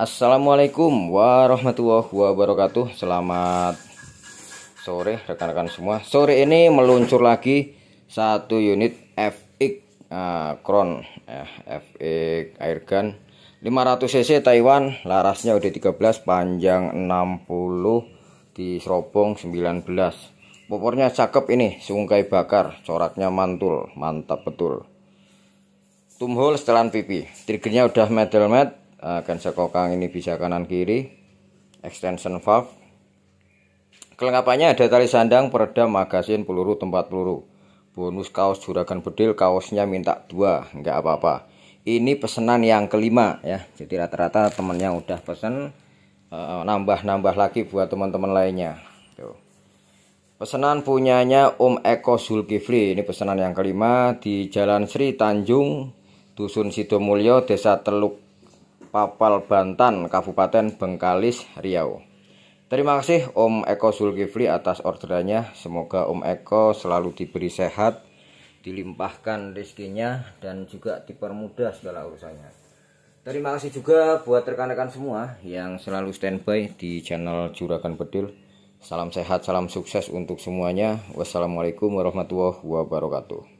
Assalamualaikum warahmatullahi wabarakatuh Selamat sore rekan-rekan semua Sore ini meluncur lagi satu unit FX uh, Kron eh, ya, FX Airgun 500cc Taiwan Larasnya udah 13 panjang 60 di serobong 19 Popornya cakep ini sungkai bakar Coraknya mantul mantap betul Tumhole setelan pipi Triggernya udah metal mat Eh, akan sekokang ini bisa kanan kiri extension valve kelengkapannya ada tali sandang peredam magasin peluru tempat peluru bonus kaos juragan bedil kaosnya minta dua nggak apa-apa ini pesanan yang kelima ya jadi rata-rata temennya udah pesen eh, nambah-nambah lagi buat teman-teman lainnya. Tuh. Pesanan punyanya Om Eko Zulkifli. Ini pesanan yang kelima di Jalan Sri Tanjung, Dusun Sidomulyo, Desa Teluk Papal Bantan, Kabupaten Bengkalis, Riau. Terima kasih Om Eko Zulkifli atas orderannya. Semoga Om Eko selalu diberi sehat, dilimpahkan rezekinya dan juga dipermudah segala urusannya. Terima kasih juga buat rekan-rekan semua yang selalu standby di channel Juragan Bedil. Salam sehat, salam sukses untuk semuanya. Wassalamualaikum warahmatullahi wabarakatuh.